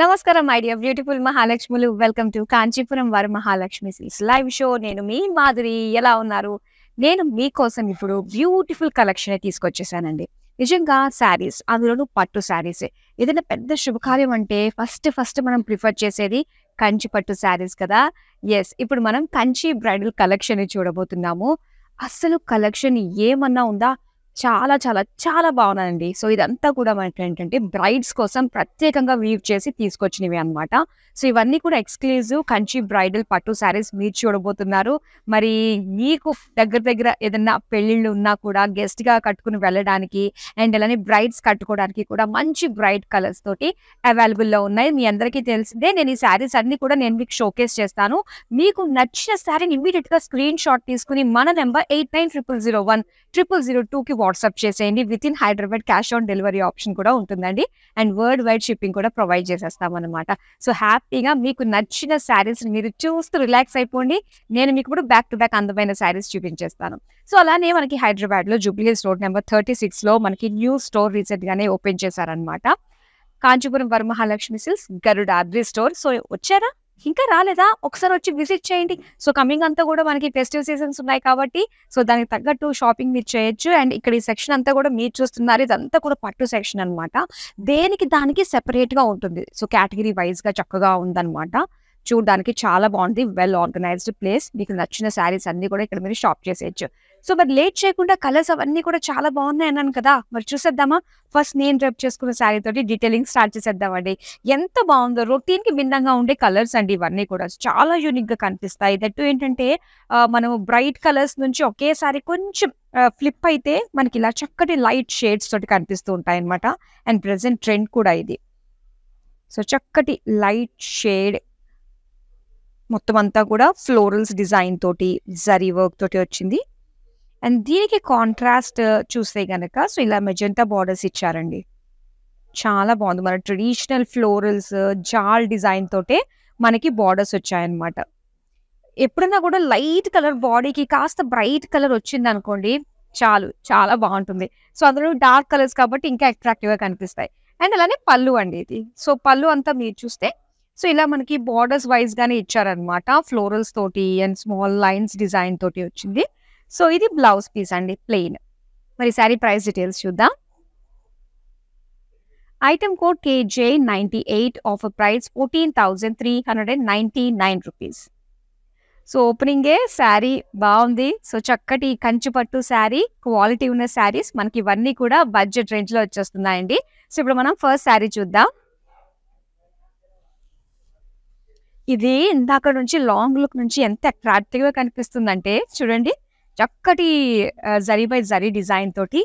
నమస్కారం my dear beautiful మహాలక్ష్ములు welcome to Kanchipuram వారి మహాలక్ష్మి సిల్స్ లైవ్ షో నేను మీ మాదిరి ఎలా ఉన్నారు నేను మీకోసం ఇప్పుడు బ్యూటిఫుల్ కలెక్షన్ తీసుకొచ్చేసానండి నిజంగా శారీస్ అందులోనూ పట్టు శారీసే ఏదైనా పెద్ద శుభకార్యం అంటే ఫస్ట్ ఫస్ట్ మనం ప్రిఫర్ చేసేది కంచి పట్టు శారీస్ కదా ఎస్ ఇప్పుడు మనం కంచి బ్రైడల్ కలెక్షన్ చూడబోతున్నాము అస్సలు కలెక్షన్ ఏమన్నా ఉందా చాలా చాలా చాలా బాగున్నాయండి సో ఇదంతా కూడా మనకి ఏంటంటే బ్రైడ్స్ కోసం ప్రత్యేకంగా వీవ్ చేసి తీసుకొచ్చినవి అనమాట సో ఇవన్నీ కూడా ఎక్స్క్లూజివ్ కంచి బ్రైడల్ పట్టు శారీస్ మీరు చూడబోతున్నారు మరి మీకు దగ్గర దగ్గర ఏదైనా పెళ్ళిళ్ళు ఉన్నా కూడా గెస్ట్ గా కట్టుకుని వెళ్ళడానికి అండ్ అలానే బ్రైడ్స్ కట్టుకోవడానికి కూడా మంచి బ్రైట్ కలర్స్ తోటి అవైలబుల్లో ఉన్నాయి మీ అందరికీ తెలిసిందే నేను ఈ శారీస్ అన్ని కూడా నేను మీకు షోకేస్ చేస్తాను మీకు నచ్చిన శారీని ఇమీడియట్ గా స్క్రీన్ షాట్ తీసుకుని మన number eight nine triple zero one triple zero టూకి వాట్సాప్ చేసేయండి with in Hyderabad cash on delivery option కూడా ఉంటుందండి అండ్ వరల్డ్ వైడ్ షిప్పింగ్ కూడా ప్రొవైడ్ చేసేస్తాం అనమాట సో హ్యాపీగా మీకు నచ్చిన శారీస్ మీరు చూస్తూ రిలాక్స్ అయిపోండి నేను మీకు ఇప్పుడు బ్యాక్ టు బ్యాక్ అందమైన శారీస్ చూపించేస్తాను సో అలానే మనకి హైదరాబాద్లో జూబ్లీహిల్స్ రోడ్ నెంబర్ థర్టీ సిక్స్లో మనకి న్యూ స్టోర్ గానే ఓపెన్ చేశారనమాట Kanchipuram Varamahalakshmi silks Garudadri store so వచ్చారా ఇంకా రాలేదా ఒకసారి వచ్చి విజిట్ చేయండి సో కమింగ్ అంతా కూడా మనకి ఫెస్టివ్ సీజన్స్ ఉన్నాయి కాబట్టి సో దానికి తగ్గట్టు షాపింగ్ మీరు చేయొచ్చు అండ్ ఇక్కడ ఈ సెక్షన్ అంతా కూడా మీరు చూస్తున్నారు ఇదంతా కూడా పట్టు సెక్షన్ అనమాట దేనికి దానికి సెపరేట్గా ఉంటుంది సో కేటగిరీ వైజ్గా చక్కగా ఉందన్నమాట చూడడానికి చాలా బాగుంది వెల్ ఆర్గనైజ్డ్ ప్లేస్ మీకు నచ్చిన శారీస్ అన్ని కూడా ఇక్కడ మీరు షాప్ చేసేయచ్చు సో మరి లేట్ చేయకుండా కలర్స్ అవన్నీ కూడా చాలా బాగున్నాయి అన్నాను కదా మరి చూసేద్దామా ఫస్ట్ నేను డ్రైప్ చేసుకున్న శారీ తోటి డీటెయిలింగ్ స్టార్ట్ చేసేద్దామండి ఎంత బాగుందో రొటీన్ కి భిన్నంగా ఉండే కలర్స్ అండి ఇవన్నీ కూడా చాలా యూనిక్ గా కనిపిస్తాయి దట్ ఏంటంటే మనం బ్రైట్ కలర్స్ నుంచి ఒకేసారి కొంచెం ఫ్లిప్ అయితే మనకి ఇలా చక్కటి లైట్ షేడ్స్ తోటి కనిపిస్తూ ఉంటాయి అనమాట అండ్ ప్రెసెంట్ ట్రెండ్ కూడా ఇది సో చక్కటి లైట్ షేడ్ మొత్తం అంతా కూడా ఫ్లోరల్స్ డిజైన్ తోటి జరీ వర్క్ తోటి వచ్చింది అండ్ దీనికి కాంట్రాస్ట్ చూస్తే కనుక సో ఇలా మెజెంటా బార్డర్స్ ఇచ్చారండి చాలా బాగుంది మన ట్రెడిషనల్ ఫ్లోరల్స్ జాల్ డిజైన్ తోటే మనకి బార్డర్స్ వచ్చాయన్నమాట ఎప్పుడైనా కూడా లైట్ కలర్ బాడీకి కాస్త బ్రైట్ కలర్ వచ్చింది అనుకోండి చాలు చాలా బాగుంటుంది సో అందులో డార్క్ కలర్స్ కాబట్టి ఇంకా అట్రాక్టివ్గా కనిపిస్తాయి అండ్ అలానే పళ్ళు అండి ఇది సో పళ్ళు అంతా మీరు చూస్తే సో ఇలా మనకి బార్డర్స్ వైజ్ గానే ఇచ్చారనమాట ఫ్లోరల్స్ తోటి అండ్ స్మాల్ లైన్స్ డిజైన్ తోటి వచ్చింది సో ఇది బ్లౌజ్ పీస్ అండి ప్లెయిన్ మరి శారీ ప్రైస్ డీటెయిల్స్ చూద్దాం item code KJ ninety eight offer price fourteen thousand three hundred and ninety nine rupees so ఓపెనింగే శారీ బాగుంది సో చక్కటి కంచిపట్టు శారీ క్వాలిటీ ఉన్న శారీస్ మనకి ఇవన్నీ కూడా బడ్జెట్ రేంజ్లో వచ్చేస్తున్నాయండి సో ఇప్పుడు మనం ఫస్ట్ శారీ చూద్దాం ఇది ఇందాక నుంచి లాంగ్ లుక్ నుంచి ఎంత అట్రాక్టివ్గా కనిపిస్తుందంటే చూడండి చక్కటి జరీ బై జరీ డిజైన్ తోటి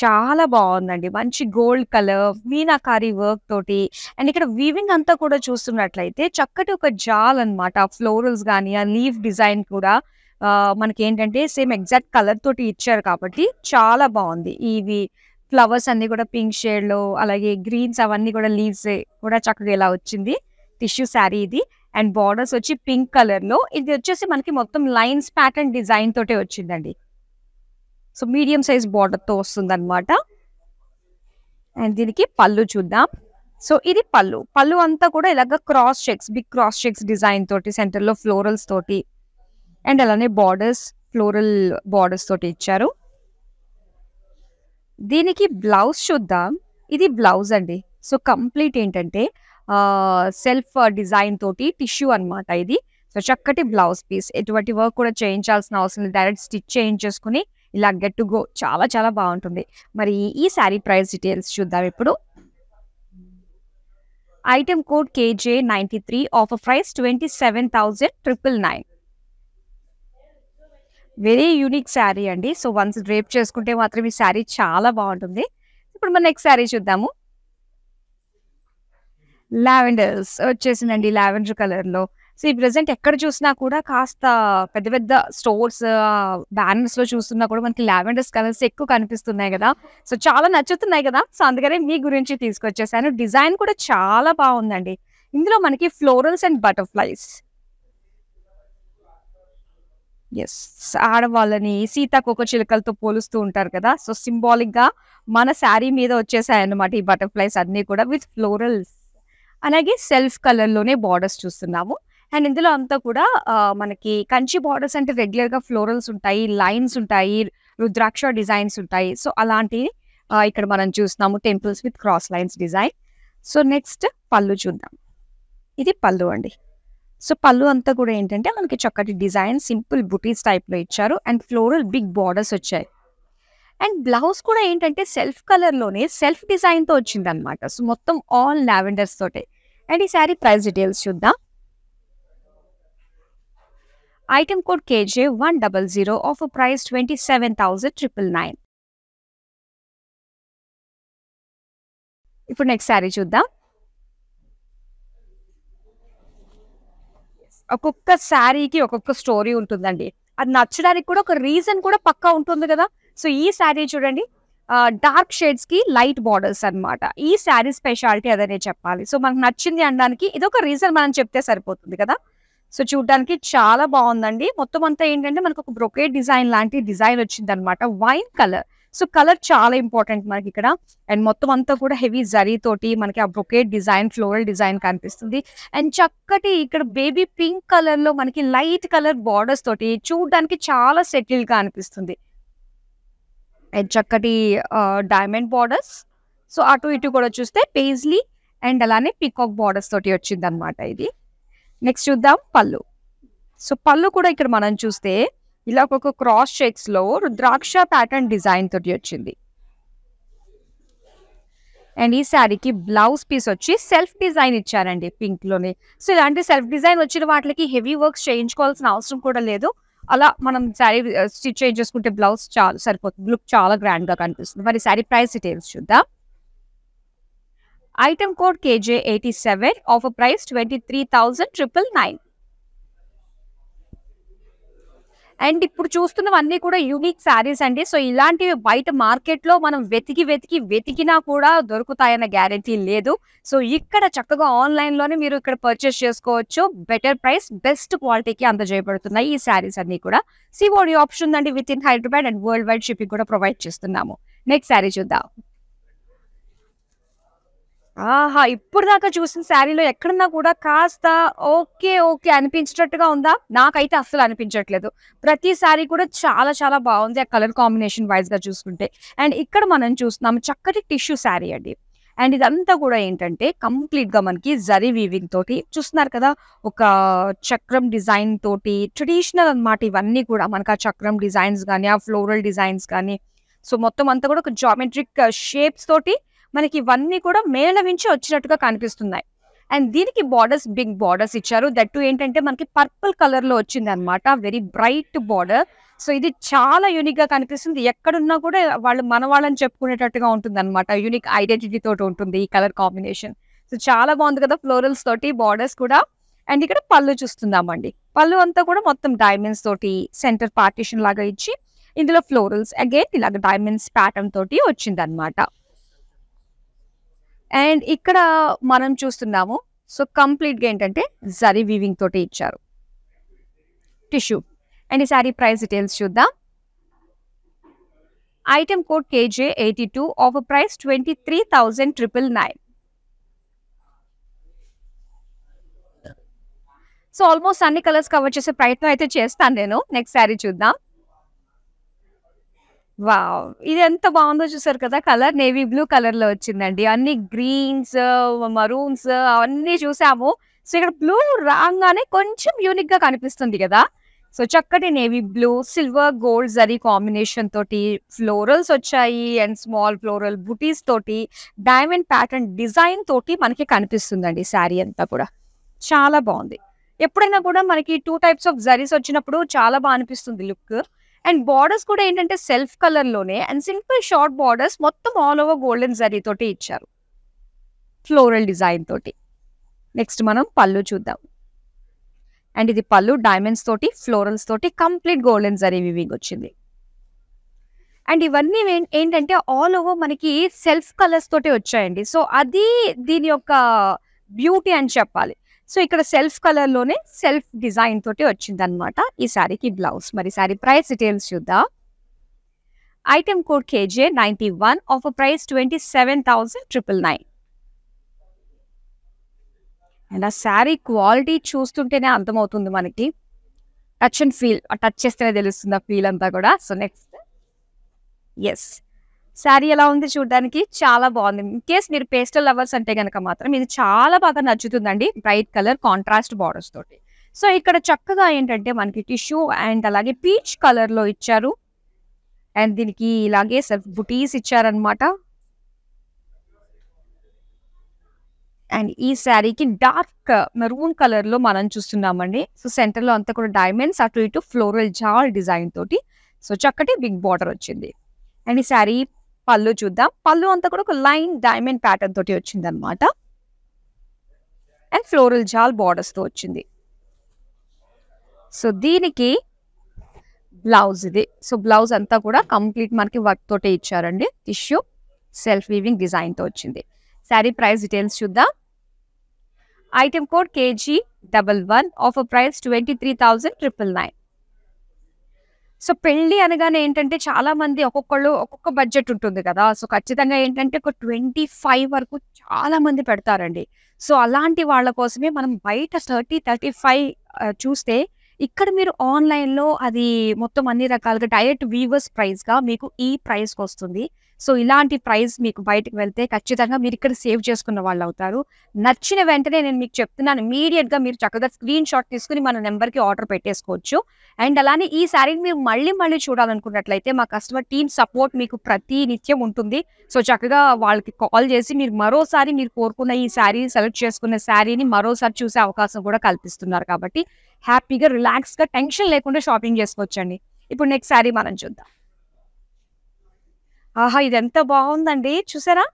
చాలా బాగుందండి మంచి గోల్డ్ కలర్ మీనాకారి వర్క్ తోటి అండ్ ఇక్కడ వీవింగ్ అంతా కూడా చూస్తున్నట్లయితే చక్కటి ఒక జాల్ అనమాట ఫ్లోరల్స్ కానీ ఆ లీఫ్ డిజైన్ కూడా మనకి ఏంటంటే సేమ్ ఎగ్జాక్ట్ కలర్ తోటి ఇచ్చారు కాబట్టి చాలా బాగుంది ఇవి ఫ్లవర్స్ అన్ని కూడా పింక్ షేడ్ లో అలాగే గ్రీన్స్ అవన్నీ కూడా లీవ్స్ కూడా చక్కగా ఇలా వచ్చింది టిష్యూ శారీ ఇది అండ్ బార్డర్స్ వచ్చి పింక్ కలర్ లో ఇది వచ్చేసి మనకి మొత్తం లైన్స్ ప్యాటర్న్ డిజైన్ తోటే వచ్చిందండి సో మీడియం సైజ్ బార్డర్ తో వస్తుంది అనమాట అండ్ దీనికి పళ్ళు చూద్దాం సో ఇది పళ్ళు పళ్ళు అంతా కూడా ఇలాగ cross checks big cross checks design తోటి సెంటర్ లో ఫ్లోరల్స్ తోటి అండ్ అలానే బార్డర్స్ ఫ్లోరల్ బార్డర్స్ తోటి ఇచ్చారు దీనికి బ్లౌజ్ చూద్దాం ఇది బ్లౌజ్ అండి సో కంప్లీట్ ఏంటంటే సెల్ఫ్ డిజైన్ తోటి టిష్యూ అనమాట ఇది సో చక్కటి బ్లౌజ్ పీస్ ఎటువంటి వర్క్ కూడా చేయించాల్సిన అవసరం లేదు డైరెక్ట్ స్టిచ్ చేయించేసుకుని ఇలా గెట్ టు గో చాలా చాలా బాగుంటుంది మరి ఈ శారీ ప్రైస్ డీటెయిల్స్ చూద్దాం ఇప్పుడు item code KJ ninety three offer price twenty seven thousand triple nine very unique sari అండి సో వన్స్ డ్రేప్ చేసుకుంటే మాత్రం ఈ శారీ చాలా బాగుంటుంది ఇప్పుడు మన నెక్స్ట్ శారీ చూద్దాము లావెండర్స్ వచ్చేసిందండి లావెండర్ కలర్ లో సో ఈ ప్రజెంట్ ఎక్కడ చూసినా కూడా కాస్త పెద్ద పెద్ద స్టోర్స్ బ్యానర్స్ లో చూస్తున్నా కూడా మనకి లావెండర్స్ కలర్స్ ఎక్కువ కనిపిస్తున్నాయి కదా సో చాలా నచ్చుతున్నాయి కదా సో అందుకనే మీ గురించి తీసుకొచ్చేసాను డిజైన్ కూడా చాలా బాగుందండి ఇందులో మనకి ఫ్లోరల్స్ అండ్ బటర్ఫ్లైస్ ఎస్ ఆడవాళ్ళని సీతాకోక చిలుకలతో పోలుస్తూ ఉంటారు కదా సో సింబాలిక్ గా మన శారీ మీద వచ్చేసాయి అనమాట ఈ బటర్ఫ్లైస్ అన్ని కూడా విత్ ఫ్లోరల్స్ అలాగే సెల్ఫ్ కలర్లోనే బార్డర్స్ చూస్తున్నాము అండ్ ఇందులో అంతా కూడా మనకి కంచి బార్డర్స్ అంటే రెగ్యులర్గా ఫ్లోరల్స్ ఉంటాయి లైన్స్ ఉంటాయి రుద్రాక్ష డిజైన్స్ ఉంటాయి సో అలాంటివి ఇక్కడ మనం చూస్తున్నాము temples with cross lines design so next pallu చూద్దాం ఇది పళ్ళు అండి సో పళ్ళు అంతా కూడా ఏంటంటే మనకి చక్కటి డిజైన్ సింపుల్ బుటీస్ టైప్లో ఇచ్చారు అండ్ ఫ్లోరల్ బిగ్ బార్డర్స్ వచ్చాయి అండ్ బ్లౌజ్ కూడా ఏంటంటే సెల్ఫ్ కలర్లోనే సెల్ఫ్ డిజైన్తో వచ్చిందనమాట సో మొత్తం ఆల్ లావెండర్స్ తోటే అండ్ ఈ శారీ ప్రైస్ డీటెయిల్స్ చూద్దాం item code K J one double zero off price twenty seven thousand triple nine ఇప్పుడు నెక్స్ట్ శారీ చూద్దాం ఒక్కొక్క శారీకి ఒక్కొక్క స్టోరీ ఉంటుందండి అది నచ్చడానికి కూడా ఒక రీజన్ కూడా పక్కా ఉంటుంది కదా సో ఈ శారీ చూడండి డార్క్ షేడ్స్ కి లైట్ బార్డర్స్ అనమాట ఈ శారీ స్పెషాలిటీ అదనే చెప్పాలి సో మనకు నచ్చింది అనడానికి ఇదొక రీజన్ మనం చెప్తే సరిపోతుంది కదా సో చూడడానికి చాలా బాగుందండి మొత్తం అంతా ఏంటంటే మనకు ఒక బ్రొకేట్ డిజైన్ లాంటి డిజైన్ వచ్చింది అనమాట వైన్ కలర్ సో కలర్ చాలా ఇంపార్టెంట్ మనకి ఇక్కడ అండ్ మొత్తం అంతా కూడా హెవీ జరీ తోటి మనకి ఆ బ్రొకేట్ డిజైన్ ఫ్లోరల్ డిజైన్ కనిపిస్తుంది అండ్ చక్కటి ఇక్కడ బేబీ పింక్ కలర్ లో మనకి లైట్ కలర్ బార్డర్స్ తోటి చూడడానికి చాలా సెటిల్ గా అనిపిస్తుంది చక్కటి డైమండ్ బార్డర్స్ సో అటు ఇటు కూడా చూస్తే పేజ్లీ అండ్ అలానే పికాక్ బార్డర్స్ తోటి వచ్చింది అనమాట ఇది నెక్స్ట్ చూద్దాం పళ్ళు సో పళ్ళు కూడా ఇక్కడ మనం చూస్తే ఇలా ఒక క్రాస్ షేక్స్ లో రుద్రాక్ష ప్యాటర్న్ డిజైన్ తోటి వచ్చింది అండ్ ఈ శారీకి బ్లౌజ్ పీస్ వచ్చి సెల్ఫ్ డిజైన్ ఇచ్చారండి పింక్ లోనే సో ఇలాంటి సెల్ఫ్ డిజైన్ వచ్చిన వాటికి హెవీ వర్క్స్ చేయించుకోవాల్సిన అవసరం కూడా లేదు అలా మనం శారీ స్టిచ్ చేంజ్ చేసుకుంటే బ్లౌజ్ చాలా సరిపోతుంది లుక్ చాలా గ్రాండ్ గా కనిపిస్తుంది మరి శారీ ప్రైస్ డీటెయిల్స్ చూద్దాం item code KJ eighty seven offer price twenty three thousand triple nine and ఇప్పుడు చూస్తున్నవన్నీ కూడా యూనిక్ శారీస్ అండి సో ఇలాంటివి బయట మార్కెట్ లో మనం వెతికి వెతికి వెతికినా కూడా దొరుకుతాయన్న గ్యారంటీ లేదు సో ఇక్కడ చక్కగా ఆన్లైన్ లోనే మీరు ఇక్కడ పర్చేస్ చేసుకోవచ్చు బెటర్ ప్రైస్ బెస్ట్ క్వాలిటీకి అందజేయబడుతున్నాయి ఈ శారీస్ అన్ని కూడా సివోడి ఆప్షన్ అండి with in Hyderabad and world wide shipping కూడా ప్రొవైడ్ చేస్తున్నాము నెక్స్ట్ శారీ చూద్దాం ఆహా ఇప్పుడు దాకా చూసిన శారీలో ఎక్కడన్నా కూడా కాస్త ఓకే ఓకే అనిపించేటట్టుగా ఉందా నాకైతే అస్సలు అనిపించట్లేదు ప్రతి శారీ కూడా చాలా చాలా బాగుంది ఆ కలర్ కాంబినేషన్ వైజ్ గా చూసుకుంటే అండ్ ఇక్కడ మనం చూస్తున్నాం చక్కటి టిష్యూ శారీ అండి అండ్ ఇదంతా కూడా ఏంటంటే కంప్లీట్ గా మనకి జరీ వీవింగ్ తోటి చూస్తున్నారు కదా ఒక చక్రం డిజైన్ తోటి ట్రెడిషనల్ అనమాట ఇవన్నీ కూడా మనకు ఆ చక్రం డిజైన్స్ కానీ ఆ ఫ్లోరల్ డిజైన్స్ కానీ సో మొత్తం అంతా కూడా ఒక జామెట్రిక్ షేప్స్ తోటి మనకి ఇవన్నీ కూడా మేళవించి వచ్చినట్టుగా కనిపిస్తున్నాయి అండ్ దీనికి బార్డర్స్ బిగ్ బార్డర్స్ ఇచ్చారు దట్ ఏంటంటే మనకి పర్పుల్ కలర్ లో వచ్చింది అనమాట వెరీ బ్రైట్ బార్డర్ సో ఇది చాలా యూనిక్ గా కనిపిస్తుంది ఎక్కడున్నా కూడా వాళ్ళు మన వాళ్ళని చెప్పుకునేటట్టుగా ఉంటుంది అనమాట యూనిక్ ఐడెంటిటీ తోటి ఉంటుంది ఈ కలర్ కాంబినేషన్ సో చాలా బాగుంది కదా ఫ్లోరల్స్ తోటి బార్డర్స్ కూడా అండ్ ఇక్కడ పళ్ళు చూస్తున్నామండి పళ్ళు అంతా కూడా మొత్తం డైమండ్స్ తోటి సెంటర్ పార్టీషన్ లాగా ఇచ్చి ఇందులో ఫ్లోరల్స్ అగైన్ ఇలాగ డైమండ్స్ ప్యాటర్న్ తోటి వచ్చింది అనమాట అండ్ ఇక్కడ మనం చూస్తున్నాము సో కంప్లీట్గా ఏంటంటే జరీ వీవింగ్ తోటి ఇచ్చారు టిష్యూ అండ్ ఈ శారీ ప్రైస్ డీటెయిల్స్ చూద్దాం item code KJ eighty two off price twenty three thousand triple nine so almost అన్ని కలర్స్ కవర్ చేసే ప్రయత్నం అయితే చేస్తాను నేను నెక్స్ట్ శారీ చూద్దాం వావ్ ఇది ఎంత బాగుందో చూసారు కదా కలర్ నేవీ బ్లూ కలర్ లో వచ్చిందండి అన్ని గ్రీన్స్ మరూన్స్ అవన్నీ చూసాము సో ఇక్కడ బ్లూ రాగానే కొంచెం యూనిక్ గా కనిపిస్తుంది కదా సో చక్కటి navy blue silver gold zari combination తోటి ఫ్లోరల్స్ వచ్చాయి అండ్ స్మాల్ ఫ్లోరల్ బుటీస్ తోటి డైమండ్ ప్యాటర్న్ డిజైన్ తోటి మనకి కనిపిస్తుందండి శారీ అంతా కూడా చాలా బాగుంది ఎప్పుడైనా కూడా మనకి టూ టైప్స్ ఆఫ్ జరీస్ వచ్చినప్పుడు చాలా బాగా అనిపిస్తుంది లుక్ అండ్ బార్డర్స్ కూడా ఏంటంటే సెల్ఫ్ కలర్ లోనే అండ్ సింపుల్ షార్ట్ బార్డర్స్ మొత్తం ఆల్ ఓవర్ గోల్డెన్ జరీ తోటి ఇచ్చారు ఫ్లోరల్ డిజైన్ తోటి నెక్స్ట్ మనం పళ్ళు చూద్దాం అండ్ ఇది పళ్ళు డైమండ్స్ తోటి ఫ్లోరల్స్ తోటి కంప్లీట్ గోల్డెన్ జరీ వివింగ్ వచ్చింది అండ్ ఇవన్నీ ఏంటంటే ఆల్ ఓవర్ మనకి సెల్ఫ్ కలర్స్ తోటి వచ్చాయండి సో అది దీని యొక్క బ్యూటీ అని చెప్పాలి సో ఇక్కడ సెల్ఫ్ కలర్ లోనే సెల్ఫ్ డిజైన్ తోటి వచ్చింది అనమాట ఈ శారీకి బ్లౌజ్ మరి శారీ ప్రైస్ డీటెయిల్స్ చూద్దాం item code KJ ninety one off price twenty seven thousand triple nine and ఆ శారీ క్వాలిటీ చూస్తుంటేనే అర్థమవుతుంది మనకి టచ్ అండ్ ఫీల్ టచ్ చేస్తేనే తెలుస్తుంది ఆ ఫీల్ అంతా కూడా సో నెక్స్ట్ ఎస్ శారీ ఎలా ఉంది చూడడానికి చాలా బాగుంది ఇన్ కేస్ మీరు పేస్టల్ లవర్స్ అంటే కనుక మాత్రం ఇది చాలా బాగా నచ్చుతుందండి బ్రైట్ కలర్ కాంట్రాస్ట్ బార్డర్స్ తోటి సో ఇక్కడ చక్కగా ఏంటంటే మనకి టిష్యూ అండ్ అలాగే పీచ్ కలర్ లో ఇచ్చారు అండ్ దీనికి ఇలాగే సెల్ఫ్ బుటీస్ ఇచ్చారనమాట అండ్ ఈ శారీకి డార్క్ మెరూన్ కలర్ లో మనం చూస్తున్నామండి సో సెంటర్ లో అంతా కూడా డైమండ్స్ అటు ఇటు ఫ్లోరల్ జాల్ డిజైన్ తోటి సో చక్కటి బిగ్ బార్డర్ వచ్చింది అండ్ ఈ శారీ పళ్ళు చూద్దాం పళ్ళు అంతా కూడా ఒక లైన్ డైమండ్ ప్యాటర్న్ తోటి వచ్చింది అనమాట అండ్ ఫ్లోరల్ జాల్ బార్డర్స్తో వచ్చింది సో దీనికి బ్లౌజ్ ఇది సో బ్లౌజ్ అంతా కూడా కంప్లీట్ మనకి వర్క్ తోటే ఇచ్చారండి టిష్యూ సెల్ఫ్ వీవింగ్ డిజైన్తో వచ్చింది శారీ ప్రైస్ డీటెయిల్స్ చూద్దాం item code KG double one offer price twenty three thousand triple nine so పెళ్లి అనగానే ఏంటంటే చాలా మంది ఒక్కొక్కళ్ళు ఒక్కొక్క బడ్జెట్ ఉంటుంది కదా సో ఖచ్చితంగా ఏంటంటే ఒక ట్వంటీ ఫైవ్ వరకు చాలా మంది పెడతారండి సో అలాంటి వాళ్ళ కోసమే మనం బయట థర్టీ థర్టీ ఫైవ్ చూస్తే ఇక్కడ మీరు ఆన్లైన్లో అది మొత్తం అన్ని రకాలుగా డైరెక్ట్ వీవర్స్ ప్రైస్గా మీకు ఈ ప్రైస్కి వస్తుంది సో ఇలాంటి ప్రైస్ మీకు బయటకు వెళ్తే ఖచ్చితంగా మీరు ఇక్కడ సేవ్ చేసుకున్న వాళ్ళు అవుతారు నచ్చిన వెంటనే నేను మీకు చెప్తున్నాను ఇమీడియట్గా మీరు చక్కగా స్క్రీన్ షాట్ తీసుకుని మన నెంబర్కి ఆర్డర్ పెట్టేసుకోవచ్చు అండ్ అలానే ఈ శారీని మీరు మళ్ళీ మళ్ళీ చూడాలనుకున్నట్లయితే మా కస్టమర్ టీమ్ సపోర్ట్ మీకు ప్రతి నిత్యం ఉంటుంది సో చక్కగా వాళ్ళకి కాల్ చేసి మీరు మరోసారి మీరు కోరుకున్న ఈ శారీ సెలెక్ట్ చేసుకున్న శారీని మరోసారి చూసే అవకాశం కూడా కల్పిస్తున్నారు కాబట్టి హ్యాపీగా రిలాక్స్గా టెన్షన్ లేకుండా షాపింగ్ చేసుకోవచ్చండి ఇప్పుడు నెక్స్ట్ శారీ మనం చూద్దాం ఆహా ఇది ఎంత బాగుందండి చూసారా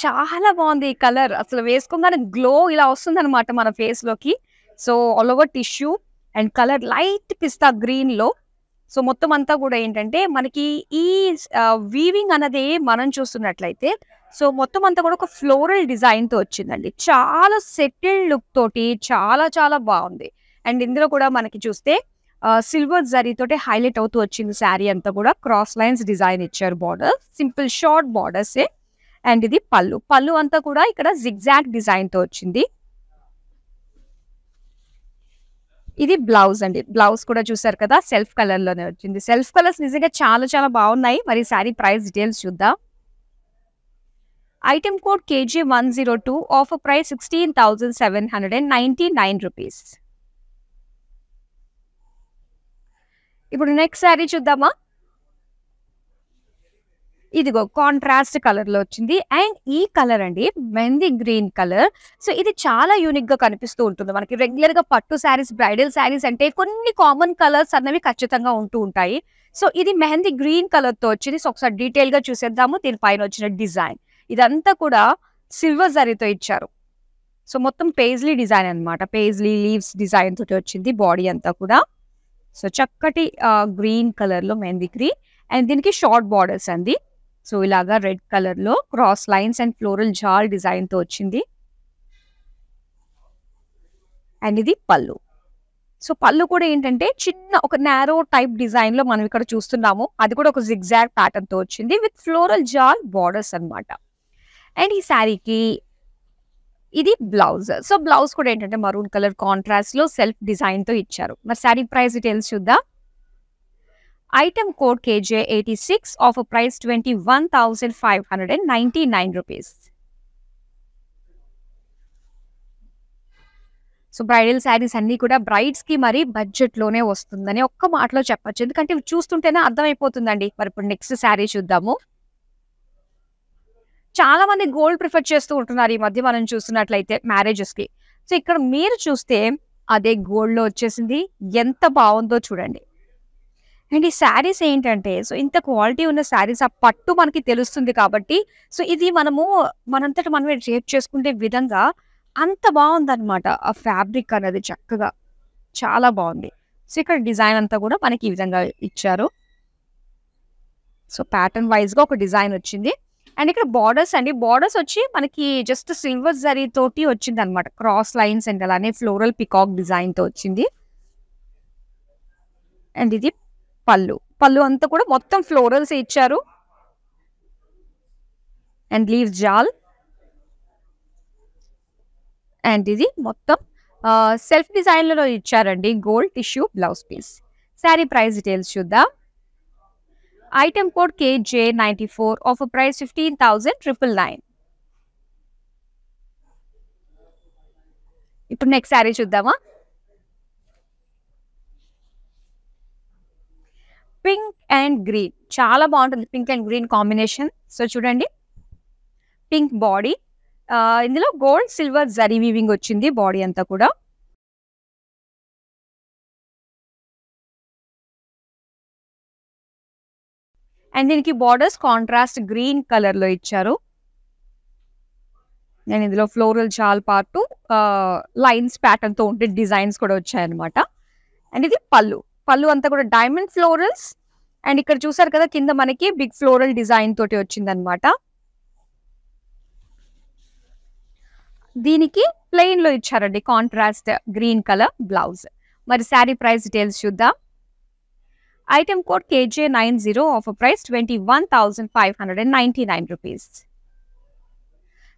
చాలా బాగుంది ఈ కలర్ అసలు వేసుకోగానే గ్లో ఇలా వస్తుంది అనమాట మన ఫేస్లోకి so all over tissue and colour light pista గ్రీన్లో సో మొత్తం అంతా కూడా ఏంటంటే మనకి ఈ వీవింగ్ అన్నది మనం చూస్తున్నట్లయితే సో మొత్తం అంతా కూడా ఒక ఫ్లోరల్ డిజైన్తో వచ్చిందండి చాలా సెటిల్ లుక్ తోటి చాలా చాలా బాగుంది అండ్ ఇందులో కూడా మనకి చూస్తే సిల్వర్ జరీతోటి హైలైట్ అవుతూ వచ్చింది శారీ అంతా కూడా క్రాస్ లైన్స్ డిజైన్ ఇచ్చారు బార్డర్ సింపుల్ షార్ట్ బార్డర్సే అండ్ ఇది పళ్ళు పళ్ళు అంతా కూడా ఇక్కడ జిగ్జాగ్ డిజైన్తో వచ్చింది ఇది బ్లౌజ్ అండి బ్లౌజ్ కూడా చూసారు కదా సెల్ఫ్ కలర్ లోనే వచ్చింది సెల్ఫ్ కలర్స్ నిజంగా చాలా చాలా బాగున్నాయి మరి శారీ ప్రైస్ డీటెయిల్స్ చూద్దాం item code KG one zero two offer price sixteen thousand seven hundred and ninety nine rupees ఇప్పుడు నెక్స్ట్ శారీ చూద్దామా ఇదిగో కాంట్రాస్ట్ కలర్ లో వచ్చింది అండ్ ఈ కలర్ అండి మెహందీ గ్రీన్ కలర్ సో ఇది చాలా యూనిక్ గా కనిపిస్తూ ఉంటుంది మనకి రెగ్యులర్ గా పట్టు శారీస్ బ్రైడల్ శారీస్ అంటే కొన్ని కామన్ కలర్స్ అన్నవి ఖచ్చితంగా ఉంటూ ఉంటాయి సో ఇది మెహందీ గ్రీన్ కలర్ తో వచ్చింది సో ఒకసారి డీటెయిల్ గా చూసేద్దాము దీనిపైన వచ్చిన డిజైన్ ఇదంతా కూడా సిల్వర్ జరీతో ఇచ్చారు సో మొత్తం పేజ్లీ డిజైన్ అనమాట పేజ్లీ లీవ్స్ డిజైన్ తోటి వచ్చింది బాడీ అంతా కూడా సో చక్కటి గ్రీన్ కలర్లో మెహందీ క్రీ అండ్ దీనికి షార్ట్ బార్డర్స్ అండి సో ఇలాగా రెడ్ కలర్లో cross lines and floral jaal డిజైన్తో వచ్చింది అండ్ ఇది పళ్ళు సో పళ్ళు కూడా ఏంటంటే చిన్న ఒక నేరో టైప్ డిజైన్ లో మనం ఇక్కడ చూస్తున్నాము అది కూడా ఒక జిగ్జాగ్ ప్యాటర్న్ తో వచ్చింది విత్ ఫ్లోరల్ జాల్ బార్డర్స్ అనమాట అండ్ ఈ శారీకి ఇది బ్లౌజ్ సో బ్లౌజ్ కూడా ఏంటంటే మరూన్ కలర్ కాంట్రాస్ట్ లో సెల్ఫ్ డిజైన్ తో ఇచ్చారు మరి శారీ ప్రైస్ డీటెయిల్స్ చూద్దాం item code KJ eighty six off price twenty one thousand five hundred and ninety nine rupees so bridal saris అన్నీ కూడా బ్రైడ్స్ కి మరి బడ్జెట్ లోనే వస్తుందని ఒక్క మాటలో చెప్పచ్చు ఎందుకంటే చూస్తుంటేనే అర్థమైపోతుందండి మరి ఇప్పుడు నెక్స్ట్ శారీ చూద్దాము చాలా మంది గోల్డ్ ప్రిఫర్ చేస్తూ ఉంటున్నారు ఈ మధ్య మనం చూస్తున్నట్లయితే మ్యారేజెస్ కి సో ఇక్కడ మీరు చూస్తే అదే గోల్డ్ లో వచ్చేసింది ఎంత బాగుందో చూడండి అండ్ ఈ శారీస్ ఏంటంటే సో ఇంత క్వాలిటీ ఉన్న శారీస్ ఆ పట్టు మనకి తెలుస్తుంది కాబట్టి సో ఇది మనము మనంతటి మనమే రేప్ చేసుకునే విధంగా అంత బాగుందనమాట ఆ ఫ్యాబ్రిక్ అనేది చక్కగా చాలా బాగుంది సో ఇక్కడ డిజైన్ అంతా కూడా మనకి ఈ విధంగా ఇచ్చారు సో ప్యాటర్న్ వైజ్గా ఒక డిజైన్ వచ్చింది అండ్ ఇక్కడ బార్డర్స్ అండి బార్డర్స్ వచ్చి మనకి జస్ట్ సిల్వర్ జరీ తోటి వచ్చింది అనమాట క్రాస్ లైన్స్ అండ్ అలానే ఫ్లోరల్ పికాక్ డిజైన్ తో వచ్చింది అండ్ ఇది పళ్ళు పళ్ళు అంతా కూడా మొత్తం ఫ్లోరల్స్ ఇచ్చారు అండ్ లీవ్ జాల్ అండ్ ఇది మొత్తం సెల్ఫ్ డిజైన్లలో ఇచ్చారండి gold tissue blouse piece sari price details చూద్దాం item code four Item price fifteen offer triple nine ఇప్పుడు నెక్స్ట్ శారీ చూద్దామా పింక్ అండ్ గ్రీన్ చాలా బాగుంటుంది pink and green combination so చూడండి పింక్ బాడీ uh, ఇందులో గోల్డ్ సిల్వర్ జరీ వీవింగ్ వచ్చింది బాడీ అంతా కూడా అండ్ దీనికి బార్డర్స్ కాంట్రాస్ట్ గ్రీన్ కలర్ లో ఇచ్చారు నేను ఇందులో ఫ్లోరల్ చాల్ పాటు లైన్స్ ప్యాటర్న్ తో ఉండే డిజైన్స్ కూడా వచ్చాయన్నమాట అండ్ ఇది పళ్ళు పళ్ళు అంతా కూడా డైమండ్ ఫ్లోరల్స్ అండ్ ఇక్కడ చూసారు కదా కింద మనకి బిగ్ ఫ్లోరల్ డిజైన్ తోటి వచ్చిందనమాట దీనికి ప్లెయిన్ లో ఇచ్చారండి కాంట్రాస్ట్ గ్రీన్ కలర్ బ్లౌజ్ మరి శారీ ప్రైస్ డీటెయిల్స్ చూద్దాం nine zero off price twenty one Item five hundred and price nine rupees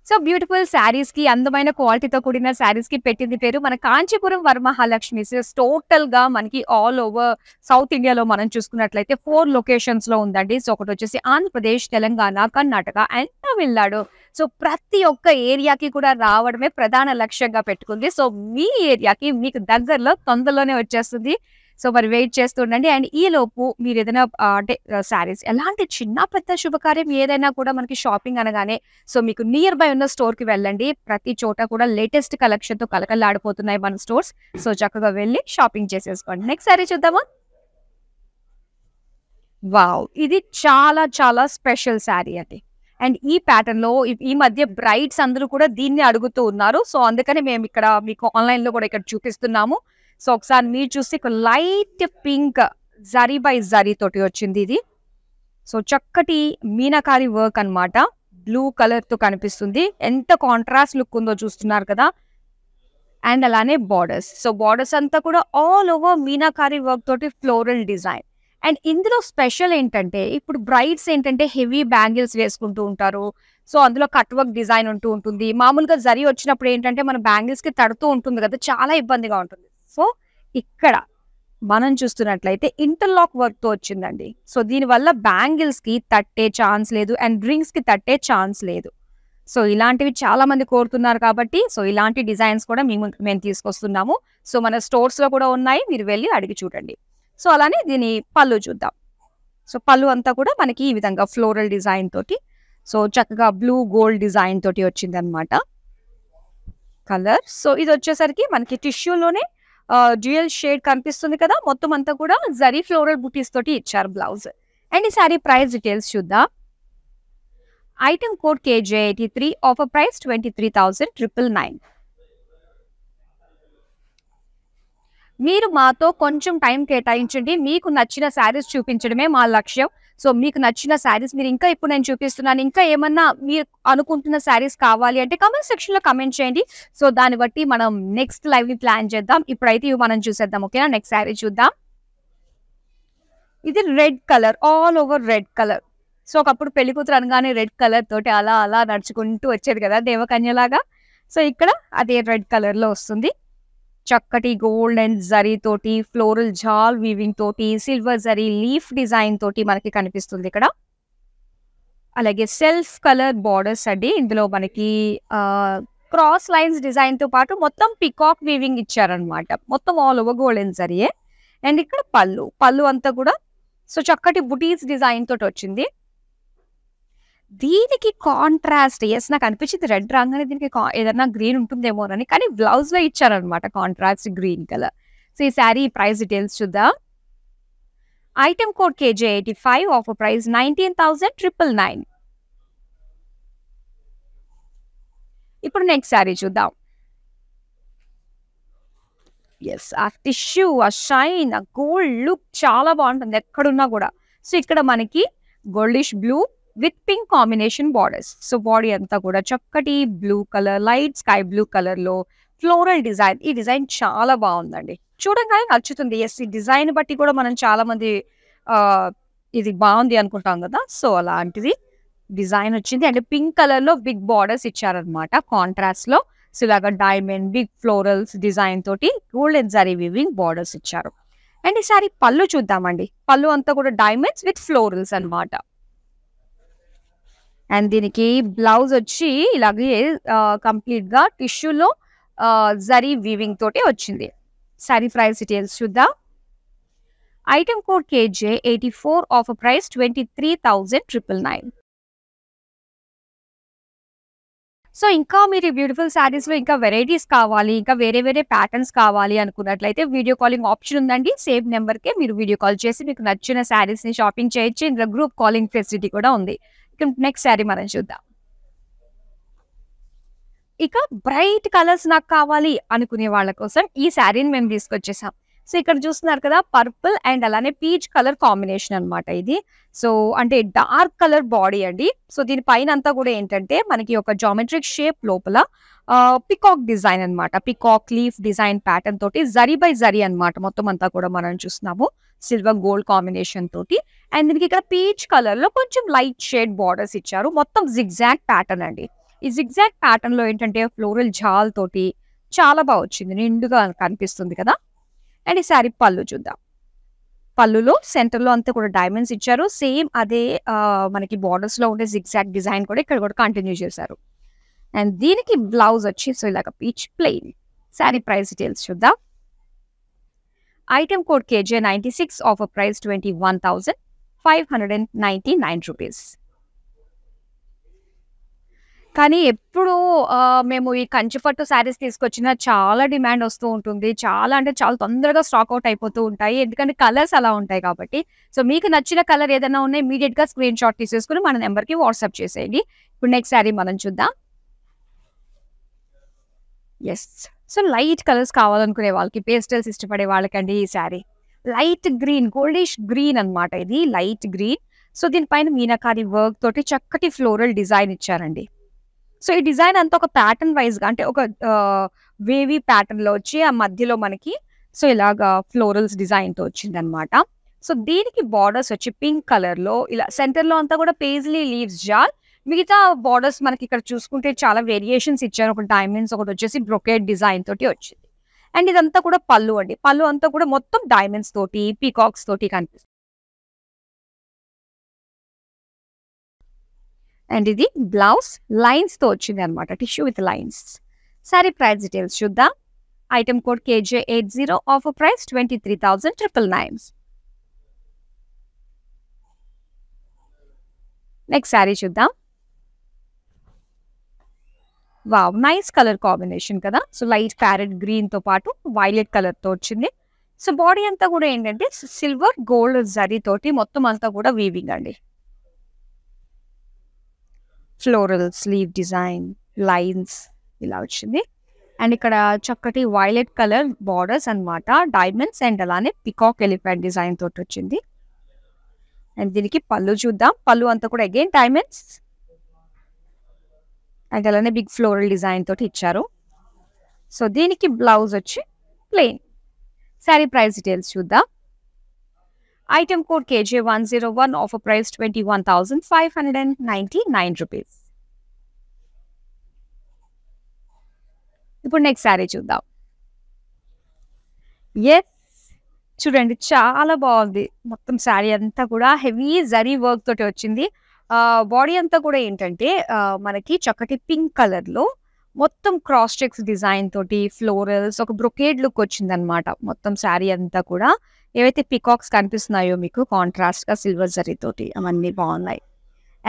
so beautiful sarees అందమైన క్వాలిటీతో కూడిన శారీస్ కి పెట్టింది పేరు మన కాంచీపురం వరమహాలక్ష్మి టోటల్ గా మనకి ఆల్ ఓవర్ సౌత్ ఇండియాలో మనం చూసుకున్నట్లయితే ఫోర్ లొకేషన్స్లో ఉందండి సో ఒకటి వచ్చేసి ఆంధ్రప్రదేశ్ తెలంగాణ కర్ణాటక అండ్ తమిళనాడు సో ప్రతి ఒక్క ఏరియాకి కూడా రావడమే ప్రధాన లక్ష్యంగా పెట్టుకుంది సో మీ ఏరియాకి మీకు దగ్గరలో తొందరలోనే వచ్చేస్తుంది సో మరి వెయిట్ చేస్తూ ఉండండి అండ్ ఈ లోపు మీరు ఏదైనా అంటే శారీస్ ఎలాంటి చిన్న పెద్ద శుభకార్యం ఏదైనా కూడా మనకి షాపింగ్ అనగానే సో మీకు నియర్ బై ఉన్న స్టోర్కి వెళ్ళండి ప్రతి చోట కూడా లేటెస్ట్ కలెక్షన్తో కలకల్లాడిపోతున్నాయి మన స్టోర్స్ సో చక్కగా వెళ్ళి షాపింగ్ చేసేసుకోండి నెక్స్ట్ శారీ చూద్దామా వావ్ ఇది చాలా చాలా స్పెషల్ శారీ అండి అండ్ ఈ ప్యాటర్న్ లో ఈ మధ్య బ్రైడ్స్ అందరూ కూడా దీన్ని అడుగుతూ ఉన్నారు సో అందుకని మేము ఇక్కడ మీకు ఆన్లైన్ లో కూడా ఇక్కడ చూపిస్తున్నాము సో ఒకసారి మీరు చూస్తే ఒక light pink zari by zari తోటి వచ్చింది ఇది సో చక్కటి మీనాకారి వర్క్ అనమాట బ్లూ కలర్ తో కనిపిస్తుంది ఎంత కాంట్రాస్ట్ లుక్ ఉందో చూస్తున్నారు కదా అండ్ అలానే బార్డర్స్ సో బార్డర్స్ అంతా కూడా ఆల్ ఓవర్ మీనాకారి వర్క్ తోటి ఫ్లోరల్ డిజైన్ అండ్ ఇందులో స్పెషల్ ఏంటంటే ఇప్పుడు బ్రైడ్స్ ఏంటంటే హెవీ బ్యాంగిల్స్ వేసుకుంటూ ఉంటారు సో అందులో కట్ వర్క్ డిజైన్ ఉంటూ ఉంటుంది మామూలుగా జరి వచ్చినప్పుడు ఏంటంటే మన బ్యాంగిల్స్కి తడుతూ ఉంటుంది కదా చాలా ఇబ్బందిగా ఉంటుంది సో ఇక్కడ మనం చూస్తున్నట్లయితే ఇంటర్లాక్ వర్క్ తో వచ్చిందండి సో దీనివల్ల కి తట్టే ఛాన్స్ లేదు అండ్ కి తట్టే ఛాన్స్ లేదు సో ఇలాంటివి చాలా మంది కోరుతున్నారు కాబట్టి సో ఇలాంటి డిజైన్స్ కూడా మేము మేము తీసుకొస్తున్నాము సో మన స్టోర్స్ లో కూడా ఉన్నాయి మీరు వెళ్ళి అడిగి చూడండి సో అలానే దీని పళ్ళు చూద్దాం సో పళ్ళు అంతా కూడా మనకి ఈ విధంగా ఫ్లోరల్ డిజైన్ తోటి సో చక్కగా బ్లూ గోల్డ్ డిజైన్ తోటి అనమాట కలర్ సో ఇది వచ్చేసరికి మనకి టిష్యూలోనే డ్యూయల్ షేడ్ కనిపిస్తుంది కదా మొత్తం అంతా కూడా జరీ ఫ్లోరల్ బుటీస్ తోటి ఇచ్చారు బ్లౌజ్ అండ్ ఈ సారీ ప్రైస్ డీటెయిల్స్ చూద్దాం item code KJ eighty three offer price twenty three thousand triple nine మీరు మాతో కొంచెం టైం కేటాయించండి మీకు నచ్చిన శారీస్ చూపించడమే మా లక్ష్యం సో మీకు నచ్చిన శారీస్ మీరు ఇంకా ఇప్పుడు నేను చూపిస్తున్నాను ఇంకా ఏమన్నా మీరు అనుకుంటున్న శారీస్ కావాలి అంటే కమెంట్ సెక్షన్ లో కమెంట్ చేయండి సో దాన్ని బట్టి మనం నెక్స్ట్ లైవ్ ని ప్లాన్ చేద్దాం ఇప్పుడైతే ఇవి మనం చూసేద్దాం ఓకేనా నెక్స్ట్ శారీ చూద్దాం ఇది red colour all over red colour so ఒకప్పుడు పెళ్లి కూతురు అనగానే రెడ్ కలర్ తోటి అలా అలా నడుచుకుంటూ వచ్చేది కదా దేవకన్యలాగా సో ఇక్కడ అదే రెడ్ కలర్ లో వస్తుంది చక్కటి గోల్డ్ అండ్ జరీ తోటి ఫ్లోరల్ జాల్ వీవింగ్ తోటి సిల్వర్ జరీ లీఫ్ డిజైన్ తోటి మనకి కనిపిస్తుంది ఇక్కడ అలాగే సెల్ఫ్ కలర్ బార్డర్స్ అండి ఇందులో మనకి క్రాస్ లైన్స్ డిజైన్ తో పాటు మొత్తం పికాక్ వీవింగ్ ఇచ్చారనమాట మొత్తం ఆల్ ఓవర్ గోల్డ్ అండ్ జరీయే అండ్ ఇక్కడ పళ్ళు పళ్ళు అంతా కూడా సో చక్కటి బుటీస్ డిజైన్ తోటి వచ్చింది దీనికి కాంట్రాస్ట్ ఎస్ నాకు అనిపించింది రెడ్ రాగానే దీనికి ఏదన్నా గ్రీన్ ఉంటుందేమో అని కానీ లో ఇచ్చారనమాట కాంట్రాస్ట్ గ్రీన్ కలర్ సో ఈ శారీ ప్రైస్ డీటెయిల్స్ చూద్దాం item code KG eighty five off price nineteen thousand triple nine ఇప్పుడు నెక్స్ట్ శారీ చూద్దాం ఎస్ ఆ టిష్యూ ఆ షైన్ ఆ గోల్డ్ లుక్ చాలా బాగుంటుంది ఎక్కడున్నా కూడా సో ఇక్కడ మనకి goldish blue with pink combination borders so body అంతా కూడా చక్కటి blue colour light sky blue కలర్లో ఫ్లోరల్ డిజైన్ ఈ డిజైన్ చాలా బాగుందండి చూడగానే నచ్చుతుంది ఎస్ ఈ డిజైన్ బట్టి కూడా మనం చాలా మంది ఇది బాగుంది అనుకుంటాం కదా సో అలాంటిది డిజైన్ వచ్చింది అండ్ పింక్ కలర్ లో బిగ్ బార్డర్స్ ఇచ్చారనమాట కాంట్రాస్ట్ లో సో ఇలాగా డైమండ్ బిగ్ ఫ్లోరల్స్ డిజైన్ తోటి gold and zari weaving borders ఇచ్చారు అండ్ ఈసారి పళ్ళు చూద్దామండి పళ్ళు అంతా కూడా డైమండ్స్ విత్ ఫ్లోరల్స్ అనమాట అండ్ దీనికి బ్లౌజ్ వచ్చి ఇలాగే కంప్లీట్గా టిష్యూలో జరీ వీవింగ్ తోటి వచ్చింది సారీ ప్రైస్ డీటెయిల్స్ చూద్దాం item code KJ eighty four off price twenty three thousand triple nine so ఇంకా మీరు బ్యూటిఫుల్ శారీస్లో ఇంకా వెరైటీస్ కావాలి ఇంకా వేరే వేరే ప్యాటర్న్స్ కావాలి అనుకున్నట్లయితే వీడియో కాలింగ్ ఆప్షన్ ఉందండి సేమ్ నెంబర్కే మీరు వీడియో కాల్ చేసి మీకు నచ్చిన శారీస్ని షాపింగ్ చేయొచ్చు ఇందులో గ్రూప్ కాలింగ్ ఫెసిలిటీ కూడా ఉంది నెక్స్ట్ శారీ మనం చూద్దాం ఇక బ్రైట్ కలర్స్ నాకు కావాలి అనుకునే వాళ్ళ కోసం ఈ శారీని మేము తీసుకొచ్చేసాం సో ఇక్కడ చూస్తున్నారు కదా పర్పుల్ అండ్ అలానే పీచ్ కలర్ కాంబినేషన్ అనమాట ఇది సో అంటే డార్క్ కలర్ బాడీ అండి సో దీని పైన అంతా కూడా ఏంటంటే మనకి ఒక జామెట్రిక్ షేప్ లోపల పికాక్ డిజైన్ అనమాట పికాక్ లీఫ్ డిజైన్ ప్యాటర్న్ తోటి జరీ బై జరీ అనమాట మొత్తం అంతా కూడా మనం చూస్తున్నాము సిల్వర్ గోల్డ్ కాంబినేషన్ తోటి అండ్ దీనికి ఇక్కడ పీచ్ కలర్ లో కొంచెం లైట్ షేడ్ బార్డర్స్ ఇచ్చారు మొత్తం జిగ్జాగ్ ప్యాటర్న్ అండి ఈ జిగ్జాగ్ ప్యాటర్న్ లో ఏంటంటే ఫ్లోరల్ జాల్ తోటి చాలా బాగా వచ్చింది నిండుగా కనిపిస్తుంది కదా అండ్ ఈ శారీ పళ్ళు చూద్దాం పళ్ళులో సెంటర్లో అంతా కూడా డైమండ్స్ ఇచ్చారు సేమ్ అదే మనకి బార్డర్స్ లో ఉండే జిగ్జాగ్ డిజైన్ కూడా ఇక్కడ కూడా కంటిన్యూ చేశారు అండ్ దీనికి బ్లౌజ్ వచ్చి సో ఇలాగ peach plain sari price details చూద్దాం Item code KJ96 offer price 21,599 rupees. కానీ ఎప్పుడు మేము ఈ కంచిపట్టు శారీస్ తీసుకొచ్చినా చాలా డిమాండ్ వస్తూ ఉంటుంది చాలా అంటే చాలా తొందరగా స్టాక్ అవుట్ అయిపోతూ ఉంటాయి ఎందుకంటే కలర్స్ అలా ఉంటాయి కాబట్టి సో మీకు నచ్చిన కలర్ ఏదైనా ఉన్నా ఇమీడియట్గా స్క్రీన్ షాట్ తీసేసుకుని మన నెంబర్కి వాట్సాప్ చేసేయండి ఇప్పుడు నెక్స్ట్ శారీ మనం చూద్దాం ఎస్ సో లైట్ కలర్స్ కావాలనుకునే వాళ్ళకి పేస్టల్స్ ఇష్టపడే వాళ్ళకండి ఈ sari light green goldish green అనమాట ఇది లైట్ గ్రీన్ సో దీనిపైన మీనాకారి వర్క్ తోటి చక్కటి ఫ్లోరల్ డిజైన్ ఇచ్చారండి సో ఈ డిజైన్ అంతా ఒక ప్యాటర్న్ వైజ్గా అంటే ఒక వేవీ లో వచ్చి ఆ మధ్యలో మనకి సో ఇలాగా ఫ్లోరల్స్ డిజైన్తో వచ్చింది అనమాట సో దీనికి బార్డర్స్ వచ్చి పింక్ కలర్లో ఇలా సెంటర్లో అంతా కూడా పేజ్లీ లీవ్స్ జాల్ మిగతా బార్డర్స్ మనకి ఇక్కడ చూసుకుంటే చాలా వేరియేషన్స్ ఇచ్చారు ఒక డైమండ్స్ ఒకటి వచ్చేసి బ్రొకేట్ డిజైన్ తోటి వచ్చింది అండ్ ఇదంతా కూడా పళ్ళు అండి పళ్ళు అంతా కూడా మొత్తం డైమండ్స్ తోటి పీకాక్స్ తోటి కనిపిస్తుంది అండ్ ఇది బ్లౌజ్ లైన్స్ తో వచ్చింది అనమాట tissue with lines sari price details చూద్దాం item code K J eight zero offer price twenty three thousand triple nine next sari చూద్దాం వావ్ నైస్ కలర్ కాంబినేషన్ కదా సో లైట్ ప్యారెట్ గ్రీన్తో పాటు వైలెట్ కలర్తో వచ్చింది సో బాడీ అంతా కూడా ఏంటంటే సిల్వర్ గోల్డ్ జరీ తోటి మొత్తం అంతా కూడా వీవింగ్ అండి ఫ్లోరల్ స్లీవ్ డిజైన్ లైన్స్ ఇలా వచ్చింది అండ్ ఇక్కడ చక్కటి వైలెట్ కలర్ బార్డర్స్ అనమాట డైమండ్స్ అండ్ అలానే పికాక్ ఎలిఫెంట్ డిజైన్ తోటి వచ్చింది అండ్ దీనికి పళ్ళు చూద్దాం పళ్ళు అంతా కూడా అగైన్ డైమండ్స్ అండ్ అలానే బిగ్ ఫ్లోరల్ డిజైన్ తోటి ఇచ్చారు సో దీనికి బ్లౌజ్ వచ్చి ప్లెయిన్ శారీ ప్రైస్ డీటెయిల్స్ చూద్దాం item code KG one zero one off price twenty one thousand five hundred and ninety nine rupees ఇప్పుడు నెక్స్ట్ శారీ చూద్దాం ఎస్ చూడండి చాలా బాగుంది మొత్తం శారీ అంతా కూడా హెవీ జరీ వర్క్ తోటి వచ్చింది బాడీ అంతా కూడా ఏంటంటే మనకి చక్కటి పింక్ కలర్ లో మొత్తం క్రాస్ చెక్స్ డిజైన్ తోటి ఫ్లోరల్స్ ఒక బ్రొకేడ్ లుక్ వచ్చిందనమాట మొత్తం శారీ అంతా కూడా ఏవైతే పికాక్స్ కనిపిస్తున్నాయో మీకు కాంట్రాస్ట్ గా సిల్వర్ జరీ తోటి అవన్నీ బాగున్నాయి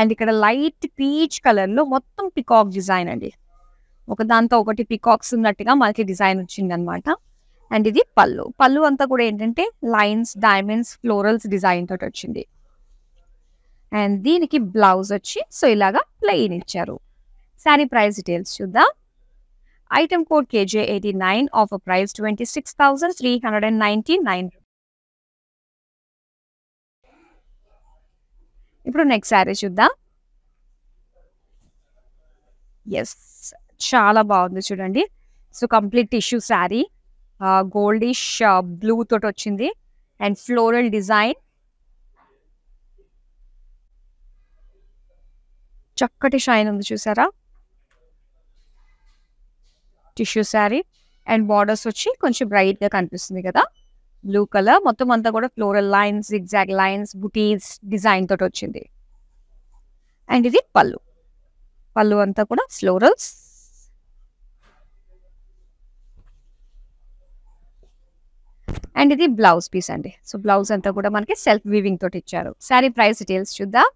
అండ్ ఇక్కడ లైట్ పీచ్ కలర్ లో మొత్తం పికాక్ డిజైన్ అండి ఒక దాంతో ఒకటి పికాక్స్ ఉన్నట్టుగా మనకి డిజైన్ వచ్చింది అనమాట అండ్ ఇది పళ్ళు పళ్ళు అంతా కూడా ఏంటంటే లైన్స్ డైమండ్స్ ఫ్లోరల్స్ డిజైన్ తోటి వచ్చింది అండ్ దీనికి బ్లౌజ్ వచ్చి సో ఇలాగా ప్లెయిన్ ఇచ్చారు శారీ ప్రైస్ డీటెయిల్స్ చూద్దాం item code KG eighty nine uh price twenty six thousand three hundred and ninety nine ఇప్పుడు నెక్స్ట్ శారీ చూద్దాం ఎస్ చాలా బాగుంది చూడండి so complete tissue sari goldish blue తోటి వచ్చింది అండ్ ఫ్లోరల్ డిజైన్ చక్కటి షైన్ ఉంది చూసారా టిష్యూ శారీ అండ్ బార్డర్స్ వచ్చి కొంచెం బ్రైట్ గా కనిపిస్తుంది కదా బ్లూ కలర్ మొత్తం అంతా కూడా ఫ్లోరల్ లైన్స్ ఎగ్జాక్ట్ లైన్స్ బుటీస్ డిజైన్ తోటి వచ్చింది అండ్ ఇది పళ్ళు పళ్ళు అంతా కూడా ఫ్లోరల్స్ అండ్ ఇది బ్లౌజ్ పీస్ అండి సో బ్లౌజ్ అంతా కూడా మనకి సెల్ఫ్ వీవింగ్ తోటి ఇచ్చారు శారీ ప్రైస్ డీటెయిల్స్ చూద్దాం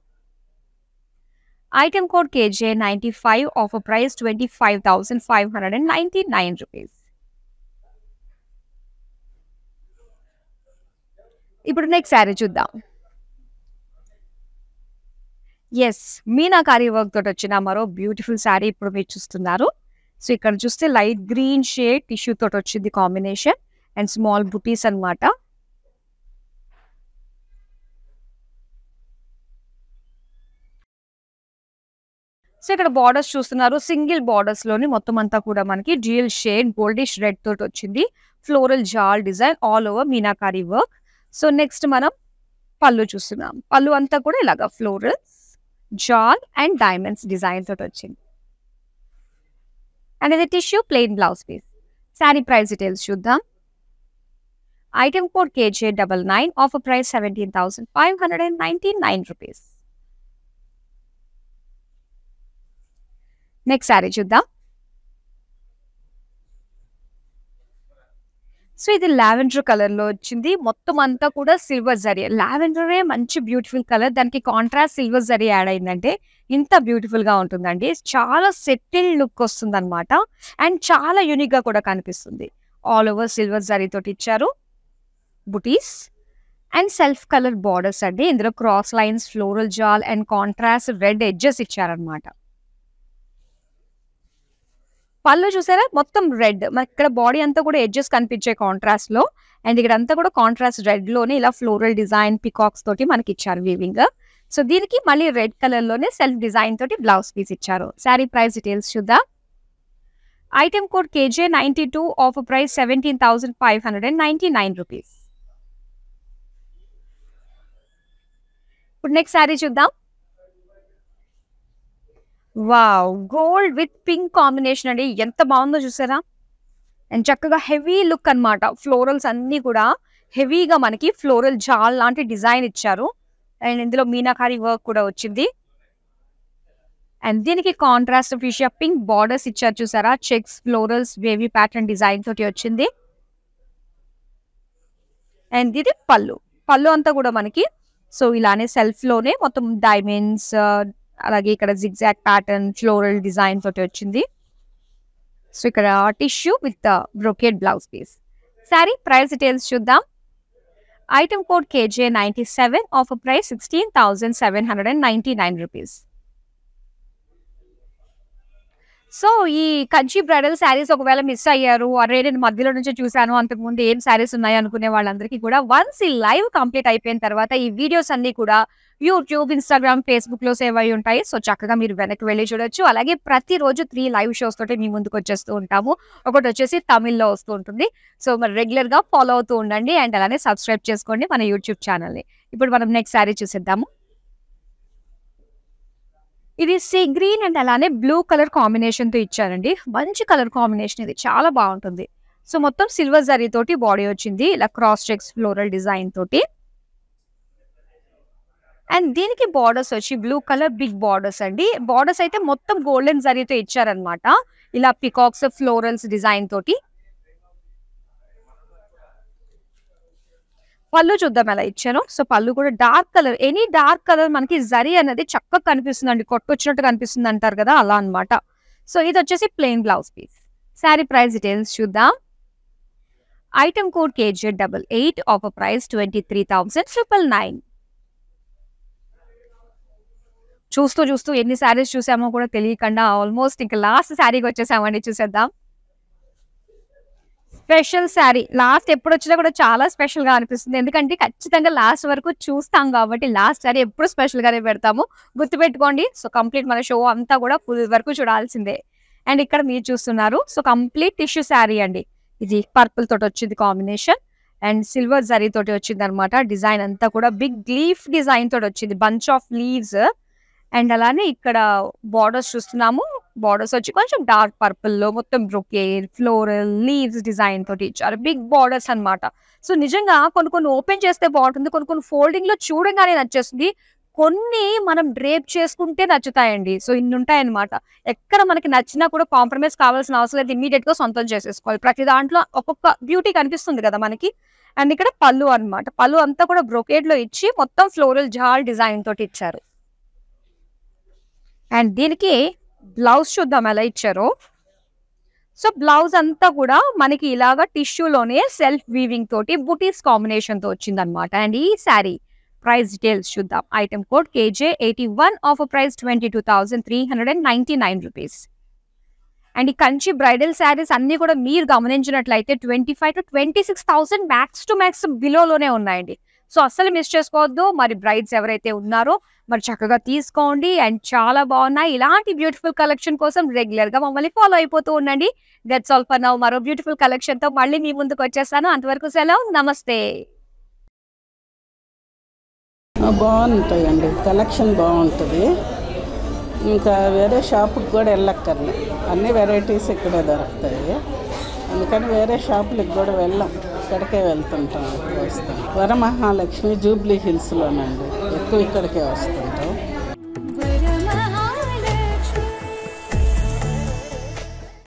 Item code KJ95 offer price 25,599 rupees. ఇప్పుడు నెక్స్ట్ శారీ చూద్దాం ఎస్ కారీ వర్క్ తోటి వచ్చిన మరో బ్యూటిఫుల్ శారీ ఇప్పుడు మీరు చూస్తున్నారు సో ఇక్కడ చూస్తే లైట్ గ్రీన్ షేడ్ టిష్యూ తోటి వచ్చింది కాంబినేషన్ అండ్ స్మాల్ బుటీస్ అనమాట సో ఇక్కడ బార్డర్స్ చూస్తున్నారు సింగిల్ బార్డర్స్ లోని మొత్తం అంతా కూడా మనకి డ్యూయల్ షేడ్ గోల్డిష్ రెడ్ తోటి వచ్చింది ఫ్లోరల్ జాల్ design all over meenakari work so next మనం పళ్ళు చూస్తున్నాం పళ్ళు అంతా కూడా ఇలాగ ఫ్లోరల్స్ జాల్ అండ్ డైమండ్స్ డిజైన్ తోటి వచ్చింది అండ్ ఇది tissue plain blouse piece sari price details చూద్దాం item code KJ double nine offer price seventeen thousand five hundred and ninety nine rupees next sari చూద్దాం సో ఇది లావెండర్ కలర్ లో వచ్చింది మొత్తం అంతా కూడా సిల్వర్ జరీ లావెండరే మంచి బ్యూటిఫుల్ కలర్ దానికి కాంట్రాస్ట్ సిల్వర్ జరీ యాడ్ అయిందంటే ఇంత బ్యూటిఫుల్ గా ఉంటుందండి చాలా సెటిల్ లుక్ వస్తుంది అనమాట అండ్ చాలా యూనిక్ గా కూడా కనిపిస్తుంది ఆల్ ఓవర్ సిల్వర్ జరీ తోటి ఇచ్చారు బుటీస్ అండ్ సెల్ఫ్ కలర్ బార్డర్స్ అండి ఇందులో క్రాస్ లైన్స్ ఫ్లోరల్ జాల్ అండ్ కాంట్రాస్ట్ రెడ్ ఎడ్జెస్ ఇచ్చారనమాట పళ్ళు చూసారా మొత్తం రెడ్ మరి ఇక్కడ బాడీ అంతా కూడా ఎడ్జెస్ కనిపించే కాంట్రాస్ట్ లో అండ్ ఇక్కడ అంతా కూడా కాంట్రాస్ట్ రెడ్ లోనే ఇలా ఫ్లోరల్ డిజైన్ పికాక్స్ తోటి మనకి ఇచ్చారు వీవింగ్ సో దీనికి మళ్ళీ రెడ్ కలర్ లోనే సెల్ఫ్ డిజైన్ తోటి బ్లౌజ్ పీస్ ఇచ్చారు శారీ ప్రైస్ డీటెయిల్స్ చూద్దాం item code KJ ninety two off price seventeen thousand five hundred and ninety nine rupees ఇప్పుడు నెక్స్ట్ శారీ చూద్దాం wow gold with pink combination అండి ఎంత బాగుందో చూసారా అండ్ చక్కగా హెవీ లుక్ అనమాట ఫ్లోరల్స్ అన్నీ కూడా హెవీగా మనకి ఫ్లోరల్ జాల్ లాంటి డిజైన్ ఇచ్చారు అండ్ ఇందులో మీనాకారి వర్క్ కూడా వచ్చింది అండ్ దీనికి కాంట్రాస్ట్ ఫిషియా పింక్ బార్డర్స్ ఇచ్చారు చూసారా checks florals wavy pattern design తోటి వచ్చింది అండ్ ఇది పళ్ళు పళ్ళు అంతా కూడా మనకి సో ఇలానే సెల్ఫ్లోనే మొత్తం డైమండ్స్ అలాగే ఇక్కడ జిగ్జాక్ ప్యాటర్న్ ఫ్లోరల్ డిజైన్ తోటి వచ్చింది సో ఇక్కడ tissue with brocade blouse piece sari price details చూద్దాం item code KJ ninety seven off price sixteen thousand seven hundred and ninety nine rupees so ఈ కంచి బ్రైడల్ శారీస్ ఒకవేళ మిస్ అయ్యారు అరే నేను మధ్యలో నుంచి చూశాను అంతకు ముందు ఏం శారీస్ ఉన్నాయి అనుకునే వాళ్ళందరికీ కూడా వన్స్ ఈ లైవ్ కంప్లీట్ అయిపోయిన తర్వాత ఈ వీడియోస్ అన్ని కూడా యూట్యూబ్ ఇన్స్టాగ్రామ్ ఫేస్బుక్ లో సేవ్ అయి ఉంటాయి సో చక్కగా మీరు వెనక్కి వెళ్ళి చూడొచ్చు అలాగే ప్రతిరోజు త్రీ లైవ్ షోస్ తోటి మీ ముందుకు వచ్చేస్తూ ఉంటాము ఒకటి వచ్చేసి తమిళ్లో వస్తూ ఉంటుంది సో మరి రెగ్యులర్ గా ఫాలో అవుతూ ఉండండి అండ్ అలానే సబ్స్క్రైబ్ చేసుకోండి మన యూట్యూబ్ ఛానల్ని ఇప్పుడు మనం నెక్స్ట్ శారీ చూసిద్దాము ఇది సీ గ్రీన్ అండ్ అలానే బ్లూ కలర్ కాంబినేషన్తో ఇచ్చారండి మంచి కలర్ కాంబినేషన్ ఇది చాలా బాగుంటుంది సో మొత్తం సిల్వర్ జరీ తోటి బాడీ వచ్చింది ఇలా క్రాస్ చెక్స్ ఫ్లోరల్ డిజైన్ తోటి అండ్ దీనికి బార్డర్స్ వచ్చి బ్లూ కలర్ బిగ్ బార్డర్స్ అండి బార్డర్స్ అయితే మొత్తం గోల్డెన్ జరీతో ఇచ్చారనమాట ఇలా పికాక్స్ ఫ్లోరల్స్ డిజైన్ తోటి పళ్ళు చూద్దాం ఎలా ఇచ్చాను సో పళ్ళు కూడా dark colour any dark colour మనకి జరీ అనేది చక్కగా కనిపిస్తుందండి కొట్టొచ్చినట్టు కనిపిస్తుంది అంటారు కదా అలా అనమాట సో ఇది వచ్చేసి plain blouse piece sari price details చూద్దాం item code KG double eight off price twenty three thousand triple nine చూస్తూ చూస్తూ ఎన్ని శారీస్ చూసామో కూడా తెలియకుండా ఆల్మోస్ట్ ఇంకా లాస్ట్ శారీకి వచ్చేసామండి చూసేద్దాం స్పెషల్ శారీ లాస్ట్ ఎప్పుడు వచ్చినా కూడా చాలా స్పెషల్ గా అనిపిస్తుంది ఎందుకంటే ఖచ్చితంగా లాస్ట్ వరకు చూస్తాం కాబట్టి లాస్ట్ శారీ ఎప్పుడు స్పెషల్ గానే పెడతాము గుర్తు పెట్టుకోండి సో కంప్లీట్ మన షో అంతా కూడా ఫుల్ వరకు చూడాల్సిందే అండ్ ఇక్కడ మీరు చూస్తున్నారు సో కంప్లీట్ టిష్యూ శారీ అండి ఇది పర్పుల్ తోటి వచ్చింది కాంబినేషన్ అండ్ సిల్వర్ జరీ తోటి వచ్చింది అనమాట డిజైన్ అంతా కూడా బిగ్ లీఫ్ డిజైన్ తోటి వచ్చింది బంచ్ ఆఫ్ లీవ్స్ అండ్ అలానే ఇక్కడ బార్డర్స్ చూస్తున్నాము బార్డర్స్ వచ్చి కొంచెం డార్క్ పర్పుల్ లో మొత్తం బ్రొకేర్ ఫ్లోరల్ లీవ్స్ డిజైన్ తోటి ఇచ్చారు బిగ్ బార్డర్స్ అనమాట సో నిజంగా కొన్ని కొన్ని ఓపెన్ చేస్తే బాగుంటుంది కొన్ని కొన్ని ఫోల్డింగ్ లో చూడంగానే నచ్చేస్తుంది కొన్ని మనం డ్రేప్ చేసుకుంటే నచ్చుతాయండి సో ఇన్ని ఉంటాయన్నమాట ఎక్కడ మనకి నచ్చినా కూడా కాంప్రమైజ్ కావాల్సిన అవసరం లేదు ఇమీడియట్ గా సొంతం చేసేసుకోవాలి ప్రతి దాంట్లో ఒక్కొక్క బ్యూటీ కనిపిస్తుంది కదా మనకి అండ్ ఇక్కడ పళ్ళు అనమాట పళ్ళు అంతా కూడా బ్రోకేడ్ లో ఇచ్చి మొత్తం ఫ్లోరల్ జాల్ డిజైన్ తోటి ఇచ్చారు అండ్ దీనికి బ్లౌజ్ చూద్దాం ఎలా ఇచ్చారో సో బ్లౌజ్ అంతా కూడా మనకి ఇలాగా టిష్యూలోనే సెల్ఫ్ వీవింగ్ తోటి బుటీస్ కాంబినేషన్తో వచ్చిందనమాట అండ్ ఈ శారీ ప్రైస్ డీటెయిల్స్ చూద్దాం item code KJ eighty one off price twenty two thousand three hundred and ninety nine rupees and ఈ కంచి బ్రైడల్ శారీస్ అన్నీ కూడా మీరు గమనించినట్లయితే twenty five to twenty six thousand max to max బిలోలోనే ఉన్నాయండి సో అస్సలు మిస్ చేసుకోవద్దు మరి బ్రైడ్స్ ఎవరైతే ఉన్నారో మరి చక్కగా తీసుకోండి అండ్ చాలా బాగున్నాయి ఇలాంటి బ్యూటిఫుల్ కలెక్షన్ కోసం రెగ్యులర్ గా మమ్మల్ని ఫాలో అయిపోతూ ఉండండి దట్స్ ఆల్ ఫర్ నవ్ మరో బ్యూటిఫుల్ కలెక్షన్ తో మళ్ళీ మీ ముందుకు వచ్చేస్తాను అంతవరకు సెలవు నమస్తే బాగుంటాయండి కలెక్షన్ బాగుంటుంది ఇంకా వేరే షాపుకి కూడా వెళ్ళక్కర్లే అన్ని వెరైటీస్ ఇక్కడే దొరుకుతాయి అందుకని వేరే షాపులకు కూడా వెళ్ళాం ఇక్కడికే వెళ్తుంటాం వస్తాం వరమహాలక్ష్మి జూబ్లీ హిల్స్లోనండి ఎక్కువ ఇక్కడికే వస్తుంటాం